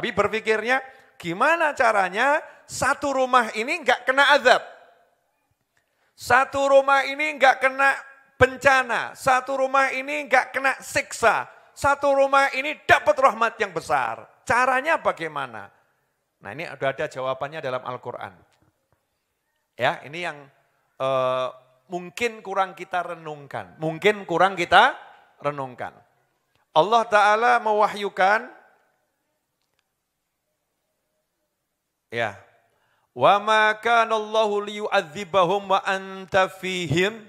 Tapi berpikirnya gimana caranya satu rumah ini enggak kena azab. Satu rumah ini enggak kena bencana. Satu rumah ini enggak kena siksa. Satu rumah ini dapat rahmat yang besar. Caranya bagaimana? Nah ini sudah ada jawabannya dalam Al-Quran. Ya ini yang eh, mungkin kurang kita renungkan. Mungkin kurang kita renungkan. Allah Ta'ala mewahyukan Ya. Wa ma kana Allahu liyu'adzibahum wa anta fihim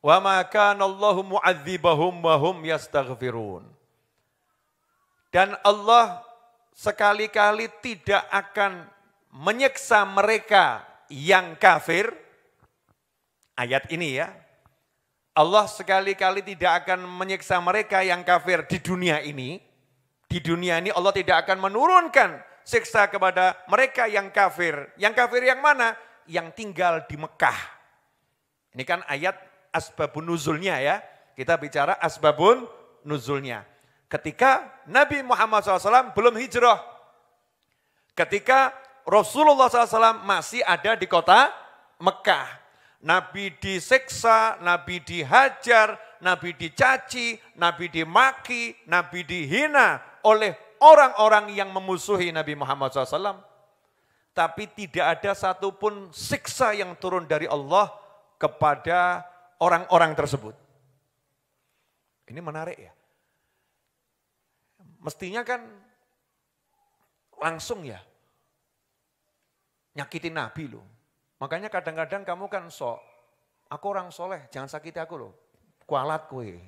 wa ma kana Allahu mu'adzibahum wa hum yastaghfirun. Dan Allah sekali-kali tidak akan menyiksa mereka yang kafir. Ayat ini ya. Allah sekali-kali tidak akan menyiksa mereka yang kafir di dunia ini. Di dunia ini Allah tidak akan menurunkan siksa kepada mereka yang kafir. Yang kafir yang mana? Yang tinggal di Mekah. Ini kan ayat asbabun nuzulnya ya. Kita bicara asbabun nuzulnya. Ketika Nabi Muhammad SAW belum hijrah. Ketika Rasulullah SAW masih ada di kota Mekah. Nabi disiksa, Nabi dihajar, Nabi dicaci, Nabi dimaki, Nabi dihina oleh orang-orang yang memusuhi Nabi Muhammad SAW, tapi tidak ada satupun siksa yang turun dari Allah kepada orang-orang tersebut. Ini menarik ya. Mestinya kan langsung ya nyakitin Nabi loh. Makanya kadang-kadang kamu kan sok, aku orang soleh, jangan sakiti aku loh. Kualat kue.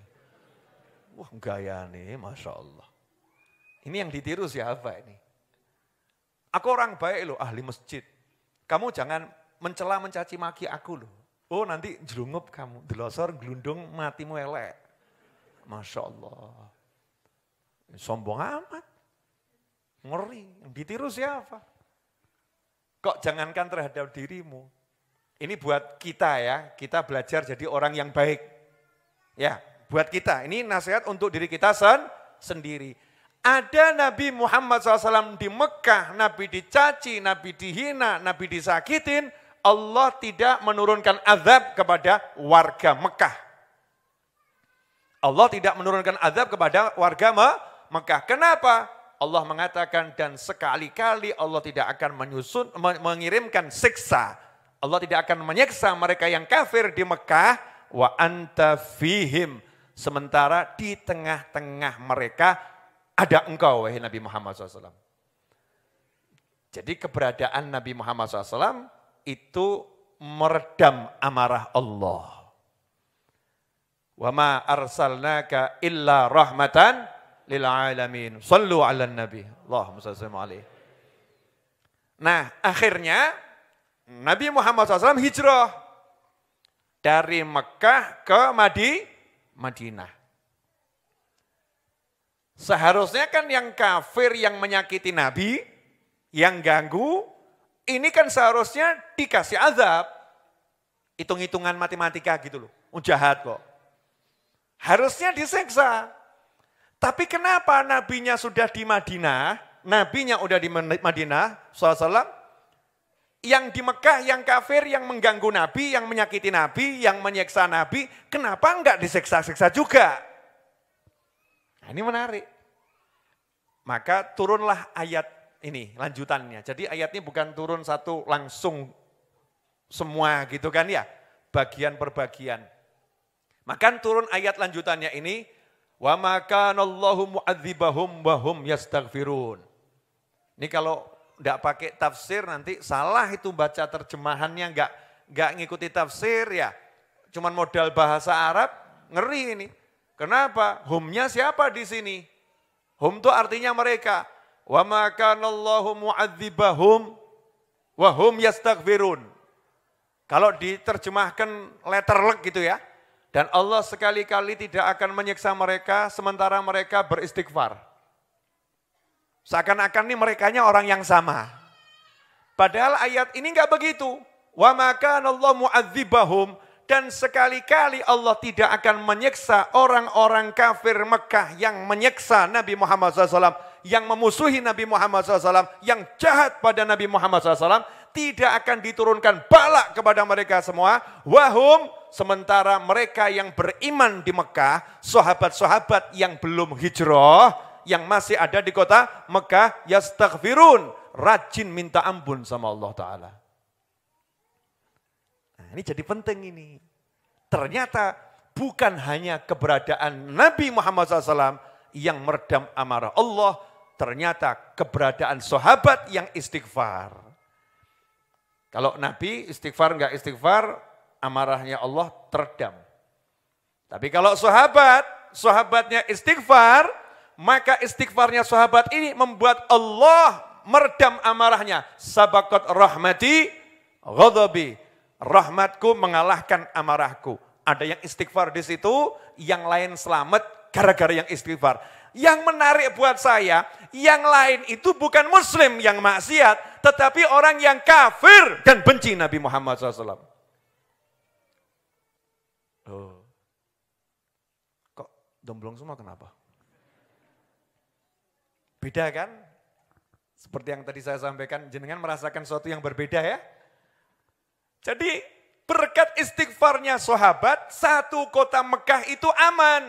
Wah gaya nih, Masya Allah. Ini yang ditiru siapa ini? Aku orang baik loh, ahli masjid. Kamu jangan mencela mencaci maki aku loh. Oh nanti jerungup kamu, delosor gelundung matimu elek. Masya Allah. Sombong amat. Ngeri, yang ditiru siapa? Kok jangankan terhadap dirimu. Ini buat kita ya, kita belajar jadi orang yang baik. Ya, buat kita. Ini nasihat untuk diri kita sen sendiri ada Nabi Muhammad SAW di Mekah, Nabi dicaci, Nabi dihina, Nabi disakitin, Allah tidak menurunkan azab kepada warga Mekah. Allah tidak menurunkan azab kepada warga Mekah. Kenapa? Allah mengatakan dan sekali-kali Allah tidak akan menyusun mengirimkan siksa. Allah tidak akan menyiksa mereka yang kafir di Mekah wa anta fihim. Sementara di tengah-tengah mereka ada engkau wahai Nabi Muhammad SAW. Jadi keberadaan Nabi Muhammad SAW itu meredam amarah Allah. Wa ma arsalnaka illa rahmatan lil alamin. Sallu ala nabi. Allahumma Nah, akhirnya Nabi Muhammad SAW hijrah dari Mekah ke Madi, Madinah. Seharusnya kan yang kafir yang menyakiti Nabi, yang ganggu, ini kan seharusnya dikasih azab. Hitung-hitungan matematika gitu loh, oh, jahat kok. Harusnya diseksa. Tapi kenapa nabinya sudah di Madinah, nabinya udah di Madinah, SAW, yang di Mekah, yang kafir, yang mengganggu nabi, yang menyakiti nabi, yang menyeksa nabi, kenapa enggak diseksa-seksa juga? Nah, ini menarik. Maka turunlah ayat ini lanjutannya. Jadi ayat ini bukan turun satu langsung semua gitu kan ya, bagian per bagian. Maka turun ayat lanjutannya ini, wa makanallahu mu'adzibahum wahum yastaghfirun. Ini kalau tidak pakai tafsir nanti salah itu baca terjemahannya enggak enggak ngikuti tafsir ya. Cuman modal bahasa Arab ngeri ini. Kenapa? Humnya siapa di sini? Hum itu artinya mereka. Wa ma kanallahu mu'adzibahum wa hum yastaghfirun. Kalau diterjemahkan letter leg gitu ya. Dan Allah sekali-kali tidak akan menyiksa mereka sementara mereka beristighfar. Seakan-akan ini merekanya orang yang sama. Padahal ayat ini enggak begitu. Wa ma kanallahu mu'adzibahum dan sekali-kali Allah tidak akan menyiksa orang-orang kafir Mekah yang menyiksa Nabi Muhammad SAW. Yang memusuhi Nabi Muhammad SAW. Yang jahat pada Nabi Muhammad SAW. Tidak akan diturunkan balak kepada mereka semua. Wahum sementara mereka yang beriman di Mekah. Sahabat-sahabat yang belum hijrah. Yang masih ada di kota Mekah. Yastaghfirun. Rajin minta ampun sama Allah Ta'ala. Nah, ini jadi penting ini. Ternyata bukan hanya keberadaan Nabi Muhammad SAW yang meredam amarah Allah, ternyata keberadaan sahabat yang istighfar. Kalau Nabi istighfar nggak istighfar, amarahnya Allah teredam. Tapi kalau sahabat, sahabatnya istighfar, maka istighfarnya sahabat ini membuat Allah meredam amarahnya. Sabakat rahmati ghadabi rahmatku mengalahkan amarahku. Ada yang istighfar di situ, yang lain selamat gara-gara yang istighfar. Yang menarik buat saya, yang lain itu bukan muslim yang maksiat, tetapi orang yang kafir dan benci Nabi Muhammad SAW. Oh. Kok domblong semua kenapa? Beda kan? Seperti yang tadi saya sampaikan, jenengan merasakan sesuatu yang berbeda ya? Jadi berkat istighfarnya sahabat, satu kota Mekah itu aman.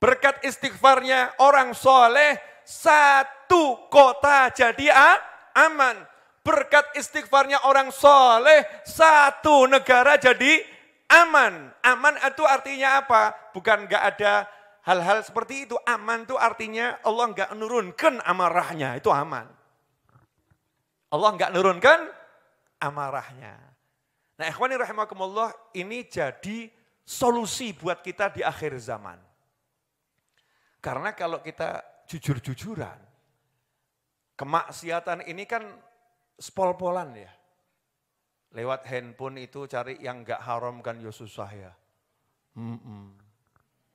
Berkat istighfarnya orang soleh, satu kota jadi aman. Berkat istighfarnya orang soleh, satu negara jadi aman. Aman itu artinya apa? Bukan nggak ada hal-hal seperti itu. Aman itu artinya Allah nggak menurunkan amarahnya, itu aman. Allah nggak menurunkan amarahnya. Nah ikhwani rahimakumullah ini jadi solusi buat kita di akhir zaman. Karena kalau kita jujur-jujuran, kemaksiatan ini kan spol-polan ya. Lewat handphone itu cari yang gak haram kan ya susah ya.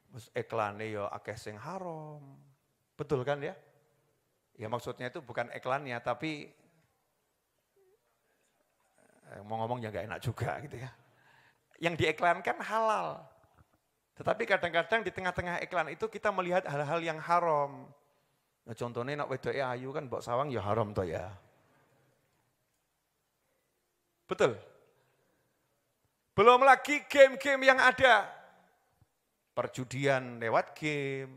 Terus iklannya ya akeh sing haram. Betul kan ya? Ya maksudnya itu bukan iklannya tapi Eh, mau ngomong ya nggak enak juga gitu ya. Yang diiklankan halal. Tetapi kadang-kadang di tengah-tengah iklan itu kita melihat hal-hal yang haram. Nah, contohnya nak wedoke ayu kan mbok sawang ya haram toh ya. Betul. Belum lagi game-game yang ada. Perjudian lewat game.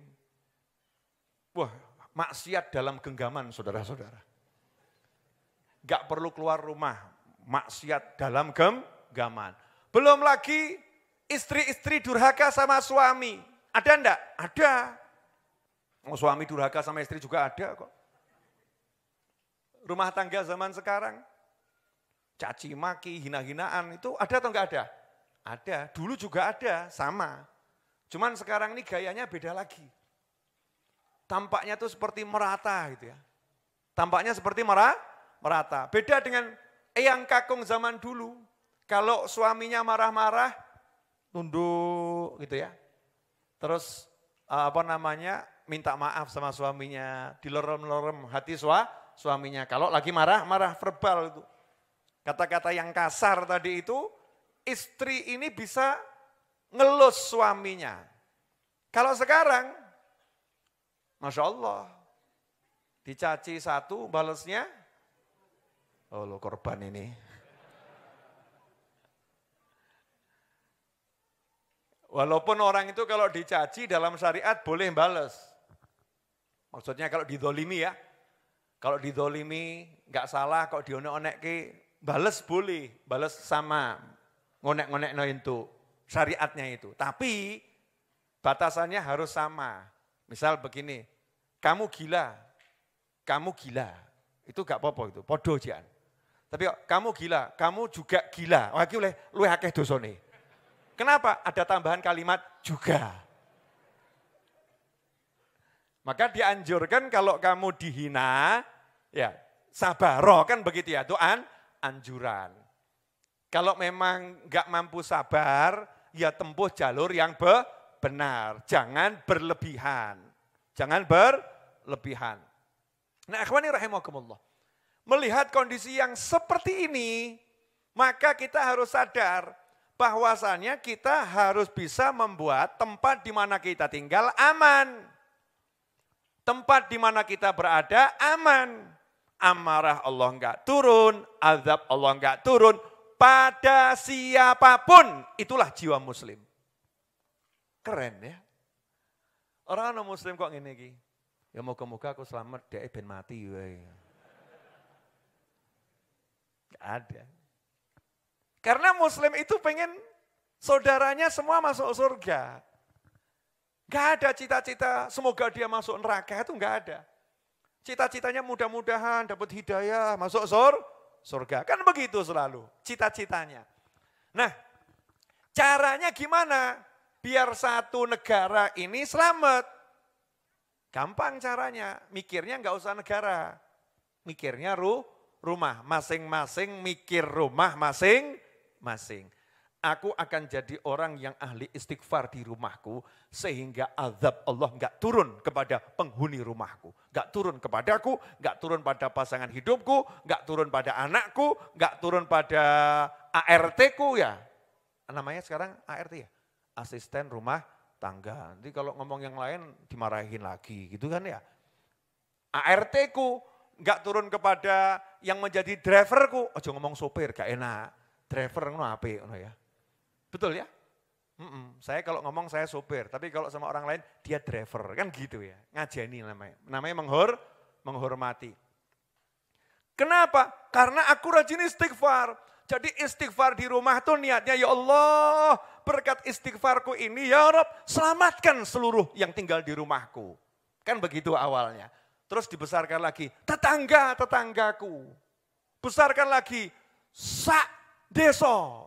Wah, maksiat dalam genggaman saudara-saudara. Gak perlu keluar rumah, maksiat dalam gaman, Belum lagi istri-istri durhaka sama suami. Ada enggak? Ada. Oh, suami durhaka sama istri juga ada kok. Rumah tangga zaman sekarang, caci maki, hina-hinaan itu ada atau enggak ada? Ada. Dulu juga ada, sama. Cuman sekarang ini gayanya beda lagi. Tampaknya tuh seperti merata gitu ya. Tampaknya seperti merah, merata. Beda dengan Eyang kakung zaman dulu, kalau suaminya marah-marah, tunduk gitu ya. Terus eh, apa namanya, minta maaf sama suaminya, dilorem-lorem hati sua, suaminya. Kalau lagi marah, marah verbal itu. Kata-kata yang kasar tadi itu, istri ini bisa ngelus suaminya. Kalau sekarang, Masya Allah, dicaci satu, balesnya Oh lo korban ini. Walaupun orang itu kalau dicaci dalam syariat boleh bales. Maksudnya kalau didolimi ya. Kalau didolimi nggak salah, kalau dionek-onek ke bales boleh, bales sama ngonek-ngonek no itu syariatnya itu. Tapi batasannya harus sama. Misal begini, kamu gila, kamu gila. Itu gak apa-apa itu, podo jian. Tapi kamu gila, kamu juga gila. Wah, oleh lu akeh dosone. Kenapa? Ada tambahan kalimat juga. Maka dianjurkan kalau kamu dihina, ya sabar. roh kan begitu ya, Tuhan. anjuran. Kalau memang nggak mampu sabar, ya tempuh jalur yang be, benar. Jangan berlebihan. Jangan berlebihan. Nah, akhwani rahimakumullah melihat kondisi yang seperti ini, maka kita harus sadar bahwasannya kita harus bisa membuat tempat di mana kita tinggal aman. Tempat di mana kita berada aman. Amarah Allah enggak turun, azab Allah enggak turun. Pada siapapun, itulah jiwa muslim. Keren ya. Orang non muslim kok gini, Ya moga-moga aku selamat dia ben mati Ya. Gak ada. Karena muslim itu pengen saudaranya semua masuk surga. Gak ada cita-cita semoga dia masuk neraka itu gak ada. Cita-citanya mudah-mudahan dapat hidayah, masuk sur, surga. Kan begitu selalu cita-citanya. Nah, caranya gimana biar satu negara ini selamat? Gampang caranya, mikirnya nggak usah negara. Mikirnya ruh, rumah, masing-masing mikir rumah masing-masing. Aku akan jadi orang yang ahli istighfar di rumahku sehingga azab Allah nggak turun kepada penghuni rumahku, nggak turun kepadaku, nggak turun pada pasangan hidupku, nggak turun pada anakku, nggak turun pada ART-ku ya. Namanya sekarang ART ya, asisten rumah tangga. Nanti kalau ngomong yang lain dimarahin lagi gitu kan ya. ART-ku nggak turun kepada yang menjadi driverku. aja ngomong sopir, gak enak. Driver ngono apik ngono ya. Betul ya? Mm -mm. Saya kalau ngomong saya sopir, tapi kalau sama orang lain dia driver, kan gitu ya. Ngajeni namanya. Namanya menghor, menghormati. Kenapa? Karena aku rajin istighfar. Jadi istighfar di rumah tuh niatnya ya Allah berkat istighfarku ini ya Rob selamatkan seluruh yang tinggal di rumahku. Kan begitu awalnya. Terus dibesarkan lagi, tetangga, tetanggaku. Besarkan lagi, sak deso.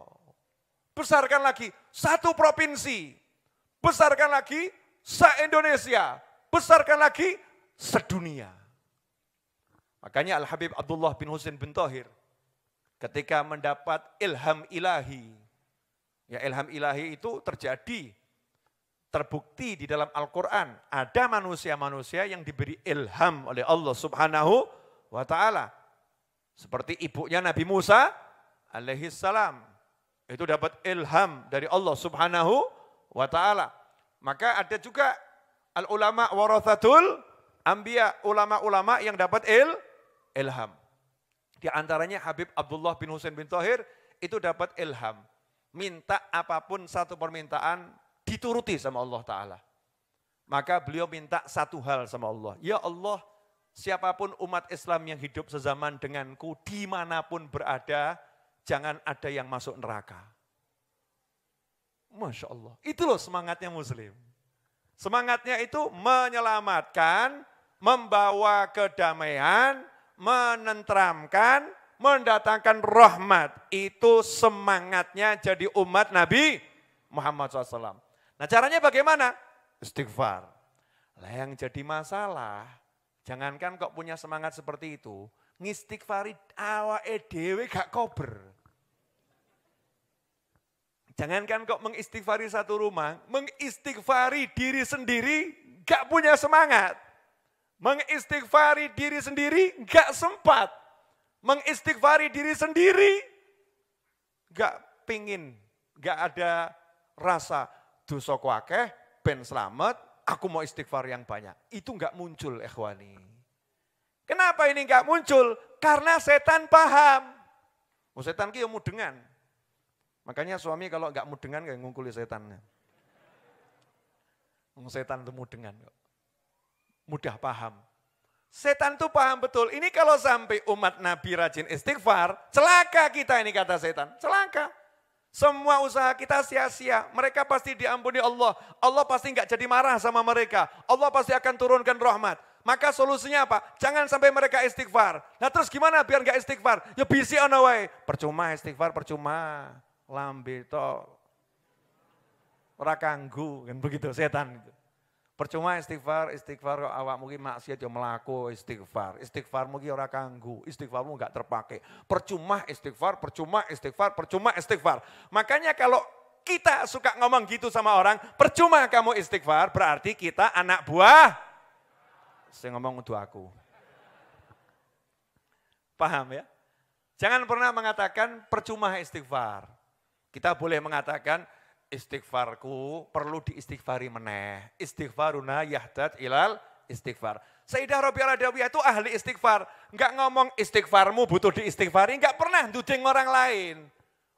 Besarkan lagi, satu provinsi. Besarkan lagi, se-Indonesia. Besarkan lagi, sedunia. Makanya Al-Habib Abdullah bin Husin bin Tohir, ketika mendapat ilham ilahi, ya ilham ilahi itu terjadi terbukti di dalam Al-Quran ada manusia-manusia yang diberi ilham oleh Allah subhanahu wa ta'ala. Seperti ibunya Nabi Musa alaihi salam. Itu dapat ilham dari Allah subhanahu wa ta'ala. Maka ada juga al-ulama warathatul ambia ulama-ulama yang dapat il, ilham. Di antaranya Habib Abdullah bin Husain bin Tohir itu dapat ilham. Minta apapun satu permintaan dituruti sama Allah Ta'ala. Maka beliau minta satu hal sama Allah. Ya Allah, siapapun umat Islam yang hidup sezaman denganku, dimanapun berada, jangan ada yang masuk neraka. Masya Allah. Itu loh semangatnya Muslim. Semangatnya itu menyelamatkan, membawa kedamaian, menentramkan, mendatangkan rahmat. Itu semangatnya jadi umat Nabi Muhammad SAW. Nah caranya bagaimana? Istighfar. Lah yang jadi masalah, jangankan kok punya semangat seperti itu, ngistighfari awa edewe gak kober. Jangankan kok mengistighfari satu rumah, mengistighfari diri sendiri gak punya semangat. Mengistighfari diri sendiri gak sempat. Mengistighfari diri sendiri gak pingin, gak ada rasa dosaku akeh ben selamat, aku mau istighfar yang banyak. Itu enggak muncul ikhwani. Kenapa ini enggak muncul? Karena setan paham. Oh, setan ki mudengan. Makanya suami kalau enggak mudengan kayak ngungkuli setannya. Setan itu mudengan kok. Mudah paham. Setan tuh paham betul. Ini kalau sampai umat Nabi rajin istighfar, celaka kita ini kata setan. Celaka. Semua usaha kita sia-sia. Mereka pasti diampuni Allah. Allah pasti nggak jadi marah sama mereka. Allah pasti akan turunkan rahmat. Maka solusinya apa? Jangan sampai mereka istighfar. Nah terus gimana biar nggak istighfar? Ya busy on way. Percuma istighfar, percuma. Lambe to. Rakanggu, kan begitu setan. Gitu. Percuma istighfar, istighfar kok awak mungkin maksiat yang melaku istighfar. Istighfar mungkin orang kanggu, istighfarmu enggak terpakai. Percuma istighfar, percuma istighfar, percuma istighfar. Makanya kalau kita suka ngomong gitu sama orang, percuma kamu istighfar, berarti kita anak buah. Saya ngomong untuk aku. Paham ya? Jangan pernah mengatakan percuma istighfar. Kita boleh mengatakan istighfarku perlu diistighfari meneh. Istighfaruna yahdad ilal istighfar. Sayyidah Rabi'ah Adawiyah itu ahli istighfar. Enggak ngomong istighfarmu butuh diistighfari, enggak pernah duding orang lain.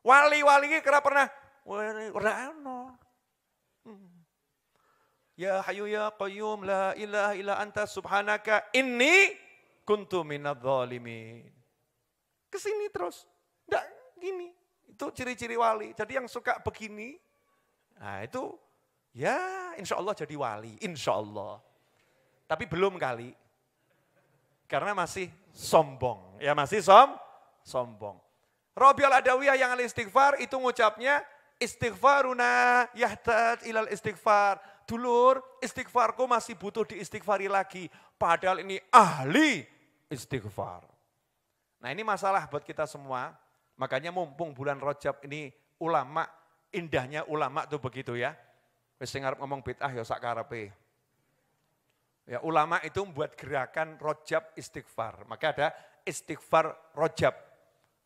Wali-wali kira pernah, ora ono. Hmm. Ya hayu ya qayyum la ilaha illa anta subhanaka inni kuntu minadz Kesini terus. Enggak gini. Itu ciri-ciri wali. Jadi yang suka begini, Nah itu ya insya Allah jadi wali, insya Allah. Tapi belum kali. Karena masih sombong. Ya masih som, sombong. Robial Adawiyah yang al istighfar itu ngucapnya istighfaruna yahtad ilal istighfar. Dulur istighfarku masih butuh di diistighfari lagi. Padahal ini ahli istighfar. Nah ini masalah buat kita semua. Makanya mumpung bulan Rojab ini ulama Indahnya ulama tuh begitu ya. Mesti ngarep ngomong bid'ah ya sakarepe. Ya ulama itu membuat gerakan rojab istighfar. Maka ada istighfar rojab.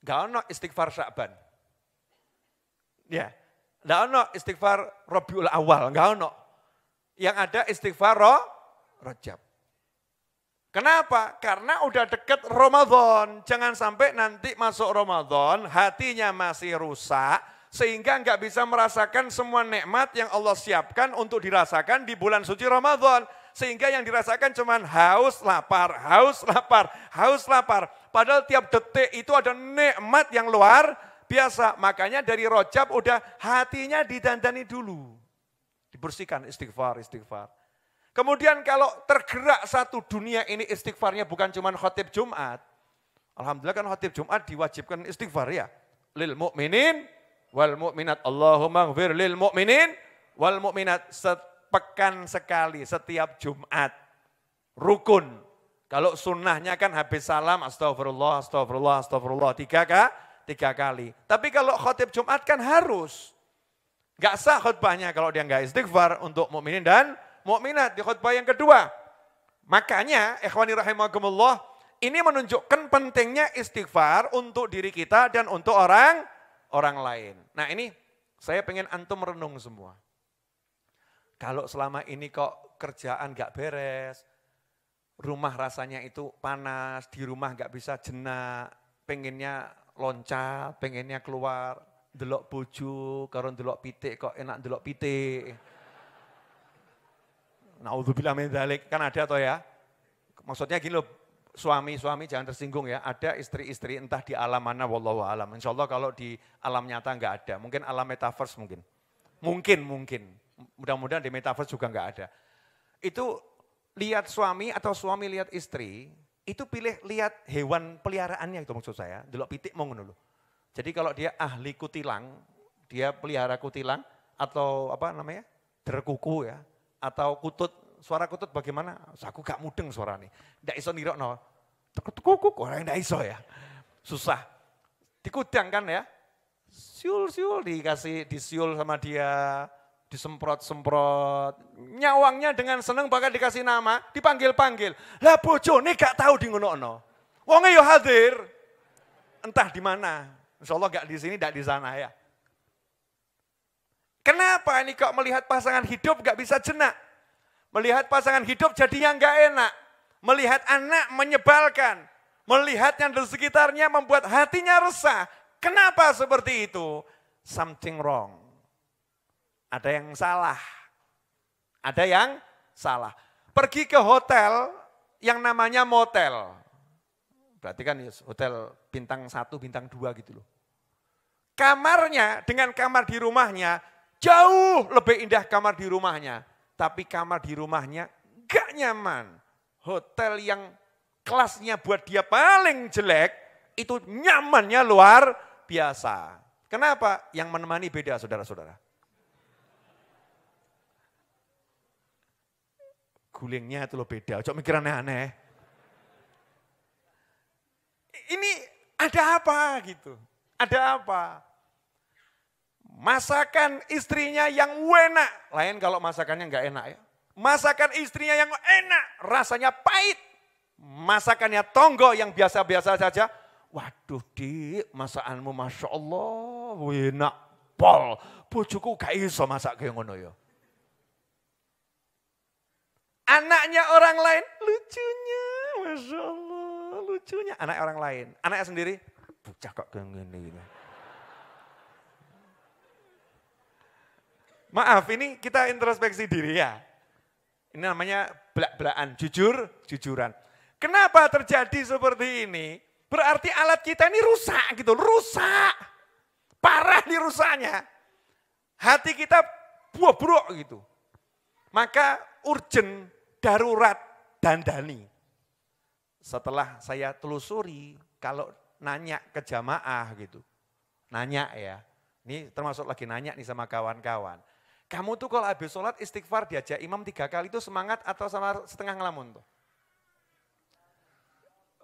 Gak ono istighfar sya'ban. Ya. Gak ono istighfar robiul awal. Gak ono. Yang ada istighfar ro, rojab. Kenapa? Karena udah deket Ramadan. Jangan sampai nanti masuk Ramadan, hatinya masih rusak, sehingga nggak bisa merasakan semua nikmat yang Allah siapkan untuk dirasakan di bulan suci Ramadan. Sehingga yang dirasakan cuma haus, lapar, haus, lapar, haus, lapar. Padahal tiap detik itu ada nikmat yang luar biasa. Makanya dari rojab udah hatinya didandani dulu. Dibersihkan istighfar, istighfar. Kemudian kalau tergerak satu dunia ini istighfarnya bukan cuma khotib Jumat. Alhamdulillah kan khotib Jumat diwajibkan istighfar ya. Lil mu'minin wal mu'minat. Allahumma gfir lil mu'minin wal mu'minat. Sepekan sekali, setiap Jumat. Rukun. Kalau sunnahnya kan habis salam, astagfirullah, astagfirullah, astagfirullah. Tiga kah? Tiga kali. Tapi kalau khotib Jumat kan harus. Gak sah khutbahnya kalau dia gak istighfar untuk mukminin dan mukminat di khutbah yang kedua. Makanya, ikhwani rahimahumullah, ini menunjukkan pentingnya istighfar untuk diri kita dan untuk orang orang lain. Nah ini saya pengen antum renung semua. Kalau selama ini kok kerjaan gak beres, rumah rasanya itu panas, di rumah gak bisa jenak, pengennya loncat, pengennya keluar, delok buju, karun delok pitik kok enak delok pitik. Naudzubillah min kan ada toh ya. Maksudnya gini loh, suami-suami jangan tersinggung ya, ada istri-istri entah di alam mana wallahu alam. Insya Allah kalau di alam nyata nggak ada, mungkin alam metaverse mungkin. Mungkin, mungkin. Mudah-mudahan di metaverse juga nggak ada. Itu lihat suami atau suami lihat istri, itu pilih lihat hewan peliharaannya itu maksud saya. Delok pitik mau dulu. Jadi kalau dia ahli kutilang, dia pelihara kutilang atau apa namanya? derkuku ya atau kutut suara kutut bagaimana? Aku gak mudeng suara nih. Gak iso no. Tukuk tukuk orang gak iso ya. Susah. Dikudang kan ya. Siul-siul dikasih disiul sama dia, disemprot-semprot. Nyawangnya dengan seneng bahkan dikasih nama, dipanggil-panggil. Lah nih gak tau di ngono no. Wongnya yo hadir. Entah di mana. Insya Allah gak di sini, gak di sana ya. Kenapa ini kok melihat pasangan hidup gak bisa jenak? Melihat pasangan hidup jadinya enggak enak. Melihat anak menyebalkan. Melihat yang di sekitarnya membuat hatinya resah. Kenapa seperti itu? Something wrong. Ada yang salah. Ada yang salah. Pergi ke hotel yang namanya motel. Berarti kan hotel bintang satu, bintang dua gitu loh. Kamarnya dengan kamar di rumahnya jauh lebih indah kamar di rumahnya tapi kamar di rumahnya gak nyaman. Hotel yang kelasnya buat dia paling jelek, itu nyamannya luar biasa. Kenapa? Yang menemani beda saudara-saudara. Gulingnya itu loh beda, coba mikir aneh-aneh. Ini ada apa gitu, ada apa? Masakan istrinya yang enak. Lain kalau masakannya nggak enak ya. Masakan istrinya yang enak, rasanya pahit. Masakannya tonggo yang biasa-biasa saja. Waduh di masakanmu Masya Allah, enak. Pol, bujuku gak iso masak kayak ngono ya. Anaknya orang lain, lucunya Masya Allah, lucunya. Anak orang lain, anaknya sendiri, bocah kok kayak gini gitu. Maaf, ini kita introspeksi diri ya. Ini namanya belak-belakan, jujur, jujuran. Kenapa terjadi seperti ini? Berarti alat kita ini rusak gitu, rusak. Parah nih rusaknya. Hati kita buah-buah gitu. Maka urgent, darurat, dandani. Setelah saya telusuri, kalau nanya ke jamaah gitu, nanya ya, ini termasuk lagi nanya nih sama kawan-kawan. Kamu tuh kalau habis sholat istighfar diajak imam tiga kali itu semangat atau sama setengah ngelamun tuh?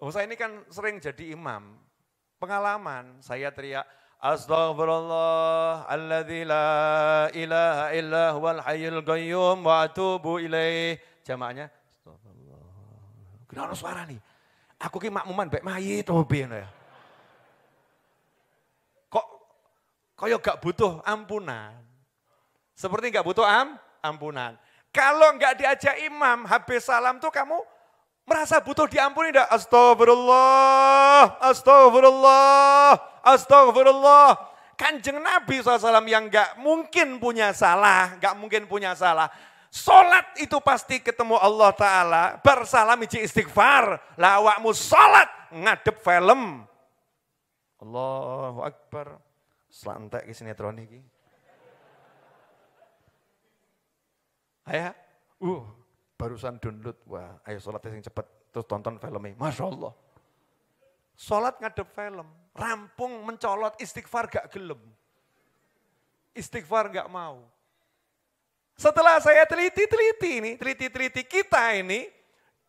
Oh, saya ini kan sering jadi imam. Pengalaman saya teriak, Astaghfirullah alladzi la ilaha illa huwal hayyul qayyum wa atubu ilaih. Jamaahnya Astaghfirullah. Kenapa suara nih? Aku ki makmuman baik mayit oh ya. Kok kaya gak butuh ampunan. Seperti nggak butuh am, ampunan. Kalau nggak diajak imam, habis salam tuh kamu merasa butuh diampuni enggak? Astagfirullah, astagfirullah, astagfirullah. Kanjeng Nabi SAW yang nggak mungkin punya salah, nggak mungkin punya salah. Solat itu pasti ketemu Allah Ta'ala. Bersalam iji istighfar. Lawakmu solat. Ngadep film. Allahu Akbar. Selantek ke sinetron ini. Ayah, uh, barusan download, wah ayo sholatnya yang cepet, terus tonton filmnya, Masya Allah. Sholat ngadep film, rampung mencolot istighfar gak gelem. Istighfar gak mau. Setelah saya teliti-teliti ini, teliti-teliti kita ini,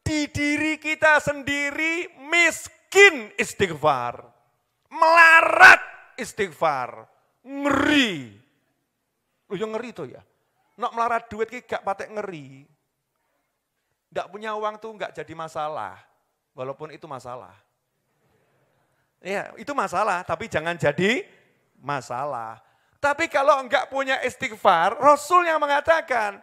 di diri kita sendiri miskin istighfar. Melarat istighfar. Ngeri. Lu yang ngeri tuh ya. Nak melarat duit ki gak patek ngeri. Gak punya uang tuh gak jadi masalah. Walaupun itu masalah. Ya, itu masalah, tapi jangan jadi masalah. Tapi kalau enggak punya istighfar, Rasulnya mengatakan,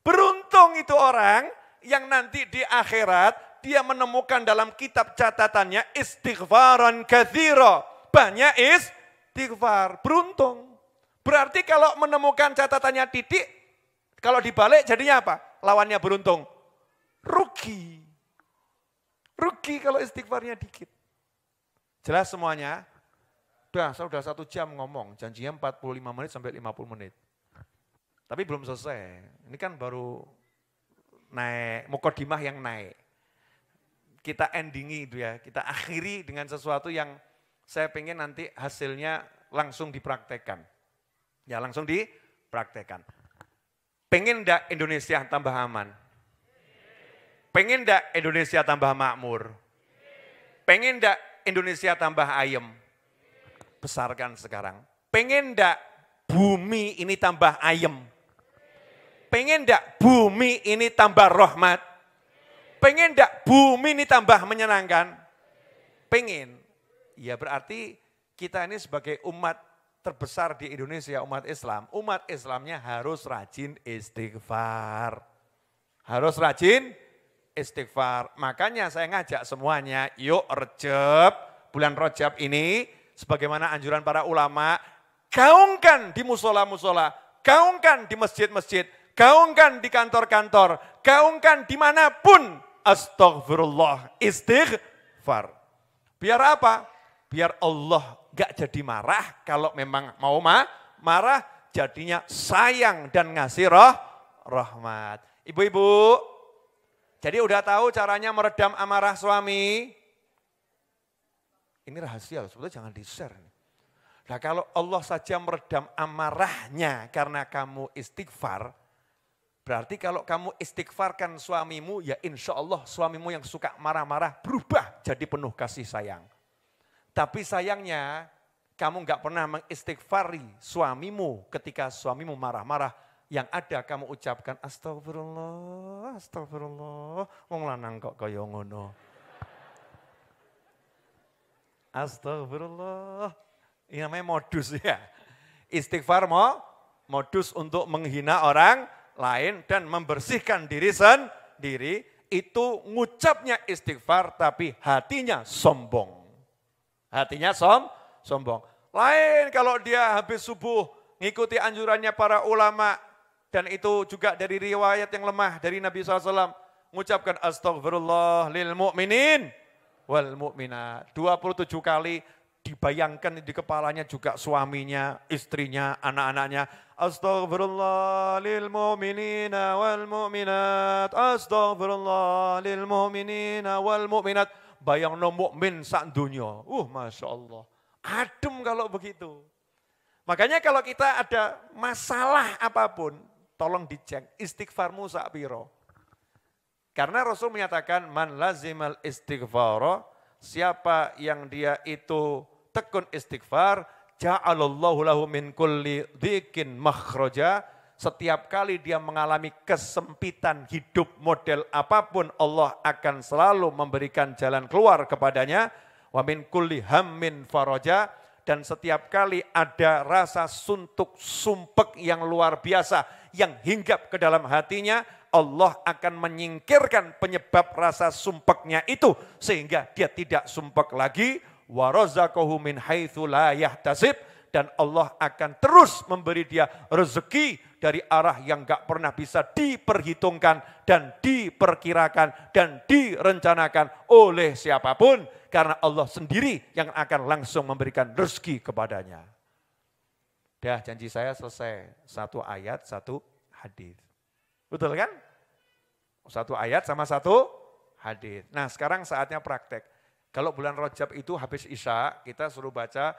beruntung itu orang yang nanti di akhirat dia menemukan dalam kitab catatannya istighfaran kathiro. Banyak istighfar, beruntung. Berarti kalau menemukan catatannya titik, kalau dibalik jadinya apa? Lawannya beruntung. Rugi. Rugi kalau istighfarnya dikit. Jelas semuanya? Udah, saya sudah satu jam ngomong. Janjinya 45 menit sampai 50 menit. Tapi belum selesai. Ini kan baru naik, mukodimah yang naik. Kita endingi itu ya, kita akhiri dengan sesuatu yang saya pengen nanti hasilnya langsung dipraktekan. Ya langsung dipraktekan. Pengen ndak Indonesia tambah aman? Pengen ndak Indonesia tambah makmur? Pengen ndak Indonesia tambah ayem? Besarkan sekarang. Pengen ndak bumi ini tambah ayem? Pengen ndak bumi ini tambah rahmat? Pengen ndak bumi ini tambah menyenangkan? Pengen. Ya berarti kita ini sebagai umat terbesar di Indonesia umat Islam, umat Islamnya harus rajin istighfar. Harus rajin istighfar. Makanya saya ngajak semuanya, yuk Recep, bulan Rojab ini, sebagaimana anjuran para ulama, gaungkan di musola-musola, gaungkan di masjid-masjid, gaungkan di kantor-kantor, gaungkan dimanapun. Astagfirullah, istighfar. Biar apa? Biar Allah gak jadi marah, kalau memang mau ma, marah jadinya sayang dan ngasih roh, rahmat. Ibu-ibu, jadi udah tahu caranya meredam amarah suami? Ini rahasia, sebetulnya jangan di-share. Nah kalau Allah saja meredam amarahnya karena kamu istighfar, berarti kalau kamu istighfarkan suamimu, ya insya Allah suamimu yang suka marah-marah berubah jadi penuh kasih sayang. Tapi sayangnya kamu nggak pernah mengistighfari suamimu ketika suamimu marah-marah. Yang ada kamu ucapkan astagfirullah, astagfirullah, wong lanang kok kaya ngono. Astagfirullah. Ini namanya modus ya. Istighfar mau modus untuk menghina orang lain dan membersihkan diri sendiri. Itu ngucapnya istighfar tapi hatinya sombong. Hatinya som, sombong. Lain kalau dia habis subuh ngikuti anjurannya para ulama dan itu juga dari riwayat yang lemah dari Nabi SAW mengucapkan astagfirullah lil mu'minin wal mu'minat 27 kali dibayangkan di kepalanya juga suaminya, istrinya, anak-anaknya. Astagfirullah lil mu'minina wal mu'minat. Astagfirullah lil mu'minina wal mu'minat bayang nombok min sak dunia. Uh, masya Allah. Adem kalau begitu. Makanya kalau kita ada masalah apapun, tolong dicek istighfarmu sak piro. Karena Rasul menyatakan man lazimal istighfar, siapa yang dia itu tekun istighfar, ja'alallahu lahu min kulli dhikin makhroja, setiap kali dia mengalami kesempitan hidup model apapun, Allah akan selalu memberikan jalan keluar kepadanya. Wa min kulli hammin faraja. Dan setiap kali ada rasa suntuk sumpek yang luar biasa, yang hinggap ke dalam hatinya, Allah akan menyingkirkan penyebab rasa sumpeknya itu. Sehingga dia tidak sumpek lagi. Wa razakohu min haithu la yahtasib dan Allah akan terus memberi dia rezeki dari arah yang gak pernah bisa diperhitungkan dan diperkirakan dan direncanakan oleh siapapun karena Allah sendiri yang akan langsung memberikan rezeki kepadanya. Dah janji saya selesai. Satu ayat, satu hadis. Betul kan? Satu ayat sama satu hadis. Nah sekarang saatnya praktek. Kalau bulan Rajab itu habis Isya, kita suruh baca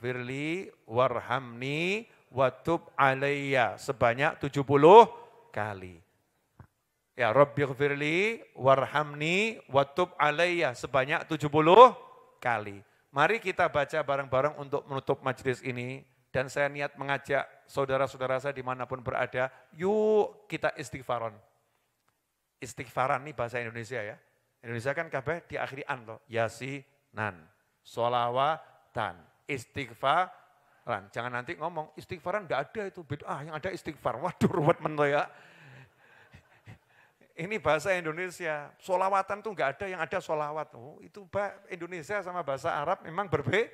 Firly warhamni watub alayya sebanyak puluh kali. Ya Firly warhamni watub alayya sebanyak puluh kali. Mari kita baca bareng-bareng untuk menutup majelis ini dan saya niat mengajak saudara-saudara saya dimanapun berada, yuk kita istighfaron. Istighfaran nih bahasa Indonesia ya. Indonesia kan kabeh diakhiri an loh, yasinan, solawatan, istighfaran. Jangan nanti ngomong istighfaran enggak ada itu ah yang ada istighfar. Waduh ruwet menurut ya. Ini bahasa Indonesia. Solawatan tuh enggak ada yang ada solawat. Oh, itu Indonesia sama bahasa Arab memang berbe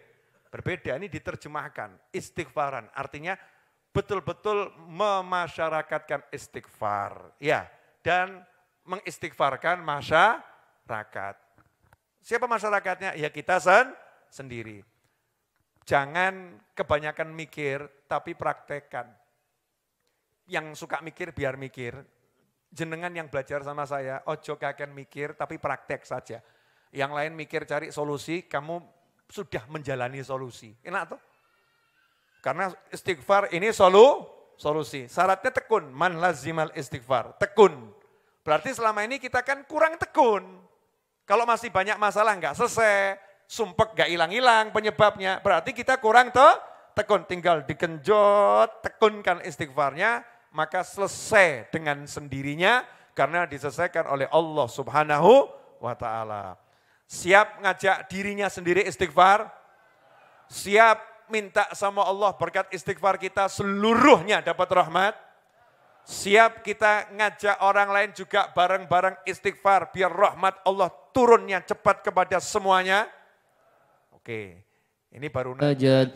berbeda. Ini diterjemahkan istighfaran. Artinya betul-betul memasyarakatkan istighfar. Ya, dan mengistighfarkan masyarakat. Siapa masyarakatnya? Ya kita sen sendiri. Jangan kebanyakan mikir, tapi praktekkan. Yang suka mikir, biar mikir. Jenengan yang belajar sama saya, ojo kaken mikir, tapi praktek saja. Yang lain mikir cari solusi, kamu sudah menjalani solusi. Enak tuh? Karena istighfar ini solu, solusi. Syaratnya tekun, man lazimal istighfar, tekun. Berarti selama ini kita kan kurang tekun. Kalau masih banyak masalah enggak selesai, sumpek gak hilang-hilang penyebabnya. Berarti kita kurang tuh tekun, tinggal digenjot, tekunkan istighfarnya, maka selesai dengan sendirinya karena diselesaikan oleh Allah Subhanahu wa taala. Siap ngajak dirinya sendiri istighfar? Siap minta sama Allah berkat istighfar kita seluruhnya dapat rahmat? Siap kita ngajak orang lain juga bareng-bareng istighfar biar rahmat Allah turunnya cepat kepada semuanya? Oke, ini baru namanya,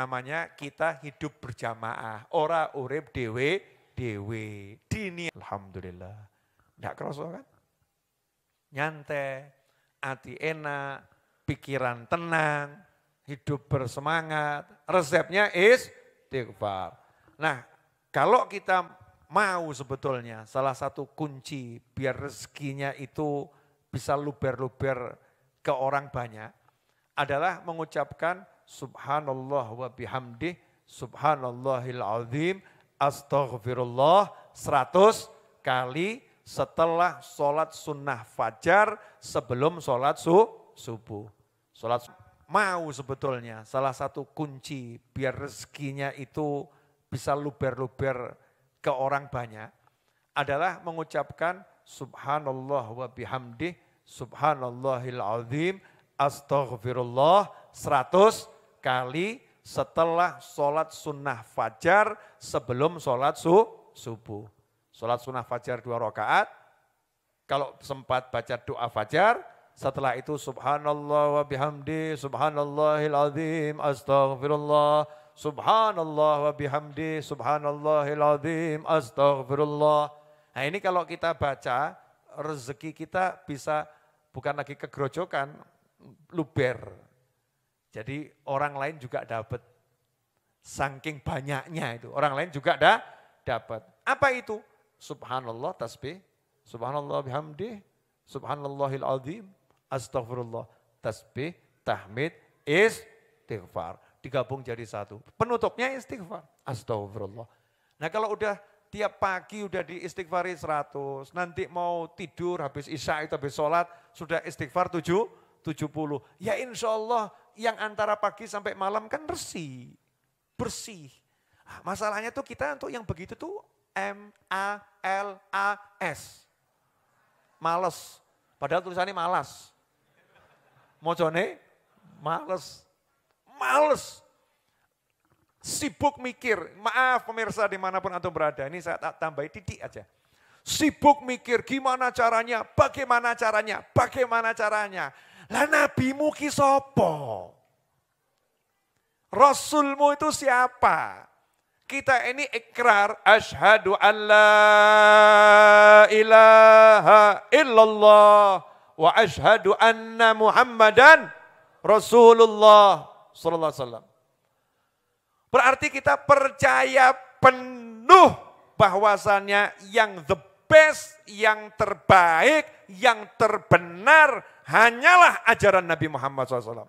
namanya kita hidup berjamaah. Ora urip dewe, dewe. Dini. Alhamdulillah. Enggak kerasa kan? Nyantai, hati enak, pikiran tenang, hidup bersemangat. Resepnya is istighfar. Nah, kalau kita mau sebetulnya salah satu kunci biar rezekinya itu bisa luber-luber ke orang banyak, adalah mengucapkan subhanallah wa bihamdi subhanallahil azim, astaghfirullah seratus kali setelah sholat sunnah fajar sebelum sholat su, subuh. Sholat mau sebetulnya salah satu kunci biar rezekinya itu bisa luber-luber ke orang banyak adalah mengucapkan subhanallah wa bihamdi subhanallahil azim astaghfirullah 100 kali setelah sholat sunnah fajar sebelum sholat su, subuh. Sholat sunnah fajar dua rakaat. Kalau sempat baca doa fajar, setelah itu subhanallah wa bihamdi, subhanallahil azim, astaghfirullah, subhanallah wa bihamdi, subhanallahil azim, astaghfirullah. Nah ini kalau kita baca, rezeki kita bisa bukan lagi kegerojokan, luber. Jadi orang lain juga dapat. Saking banyaknya itu. Orang lain juga ada dapat. Apa itu? Subhanallah tasbih. Subhanallah bihamdi. Subhanallahil azim. astaghfirullah Tasbih, tahmid, istighfar. Digabung jadi satu. Penutupnya istighfar. astaghfirullah Nah kalau udah tiap pagi udah di istighfari 100, nanti mau tidur habis isya itu habis sholat, sudah istighfar tujuh 70. Ya insya Allah yang antara pagi sampai malam kan bersih bersih. Ah, masalahnya tuh kita untuk yang begitu tuh M A L A S. Males. Padahal tulisannya malas. Mojone males. Males. Sibuk mikir. Maaf pemirsa dimanapun atau berada. Ini saya tak titik aja sibuk mikir gimana caranya, bagaimana caranya, bagaimana caranya. Lah nabimu ki sopo? Rasulmu itu siapa? Kita ini ikrar asyhadu an la ilaha illallah wa asyhadu anna Muhammadan Rasulullah sallallahu alaihi wasallam. Berarti kita percaya penuh bahwasannya yang the best, yang terbaik, yang terbenar hanyalah ajaran Nabi Muhammad SAW.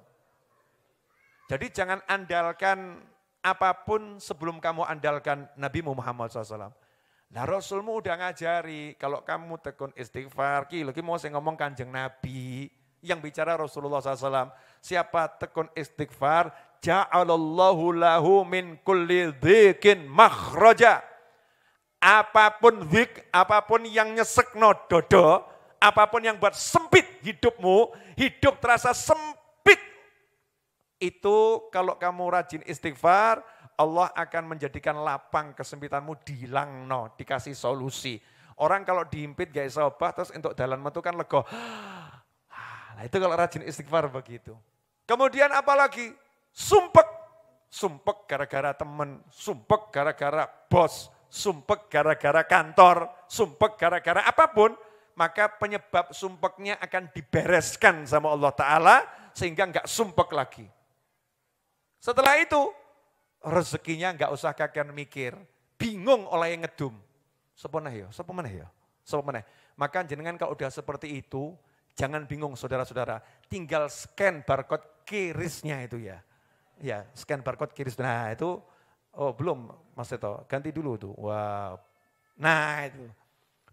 Jadi jangan andalkan apapun sebelum kamu andalkan Nabi Muhammad SAW. Nah Rasulmu udah ngajari, kalau kamu tekun istighfar, kilo kilo mau saya ngomong kanjeng Nabi, yang bicara Rasulullah SAW. Siapa tekun istighfar, ja'alallahu lahu min kulli dhikin apapun wik, apapun yang nyesekno dodo, apapun yang buat sempit hidupmu, hidup terasa sempit. Itu kalau kamu rajin istighfar, Allah akan menjadikan lapang kesempitanmu langno, dikasih solusi. Orang kalau diimpit gak bisa obah, terus untuk jalan metu kan lego. Nah, itu kalau rajin istighfar begitu. Kemudian apalagi? Sumpek. Sumpek gara-gara temen, sumpek gara-gara bos, sumpek gara-gara kantor, sumpek gara-gara apapun, maka penyebab sumpeknya akan dibereskan sama Allah Ta'ala sehingga enggak sumpek lagi. Setelah itu, rezekinya enggak usah kalian mikir. Bingung oleh yang ngedum. Sepenah ya, sepemenah ya, sepemenah. Maka jenengan kalau udah seperti itu, jangan bingung saudara-saudara. Tinggal scan barcode kirisnya itu ya. Ya, scan barcode kiris. Nah itu Oh belum Mas Seto, ganti dulu tuh. Wow. Nah itu.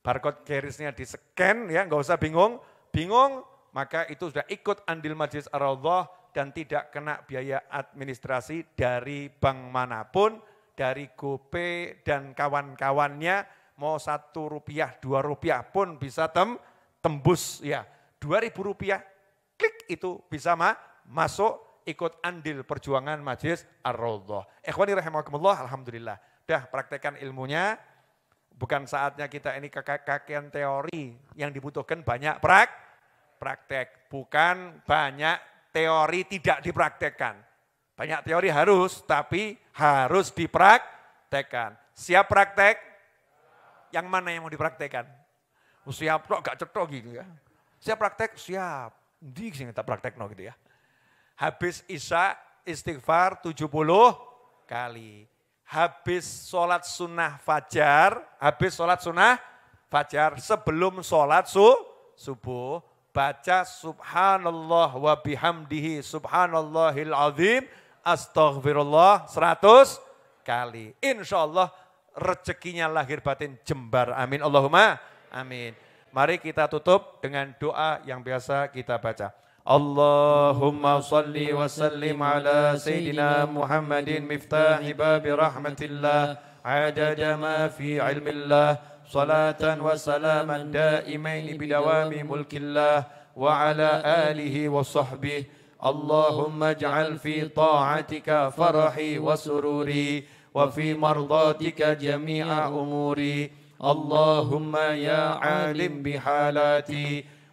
Barcode garisnya di scan ya, nggak usah bingung. Bingung, maka itu sudah ikut andil majelis ar dan tidak kena biaya administrasi dari bank manapun, dari GoPay dan kawan-kawannya, mau satu rupiah, dua rupiah pun bisa tem, tembus ya. Dua ribu rupiah, klik itu bisa ma, masuk ikut andil perjuangan majelis ar rodoh Ikhwani rahimakumullah, alhamdulillah. Dah praktekkan ilmunya, bukan saatnya kita ini kekakian teori yang dibutuhkan banyak prak praktek, bukan banyak teori tidak dipraktekkan. Banyak teori harus, tapi harus dipraktekkan. Siap praktek? Yang mana yang mau dipraktekkan? Oh, siap kok, gak cetok gitu ya. Siap praktek? Siap. Di sini kita praktek no gitu ya. Habis Isya istighfar 70 kali. Habis sholat sunnah fajar, habis sholat sunnah fajar, sebelum sholat su, subuh, baca subhanallah wa bihamdihi subhanallahil azim, astaghfirullah 100 kali. Insya Allah rezekinya lahir batin jembar. Amin. Allahumma amin. Mari kita tutup dengan doa yang biasa kita baca. اللهم صل وسلم على سيدنا محمد مفتاح باب رحمة الله عدد ما في علم الله صلاة وسلاما دائمين بدوام ملك الله وعلى آله وصحبه اللهم اجعل في طاعتك فرحي وسروري وفي مرضاتك جميع أموري اللهم يا عالم بحالاتي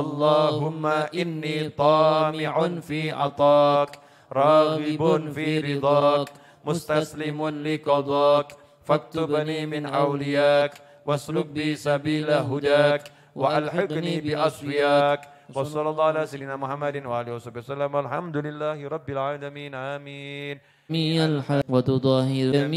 اللهم إني طامع في عطاك راغب في رضاك مستسلم لقضاك فاكتبني من أولياك واسلك بي سبيل هداك وألحقني بأصفياك وصلى الله على سيدنا محمد وآله وصحبه وسلم الحمد لله رب العالمين آمين الحق وتظاهر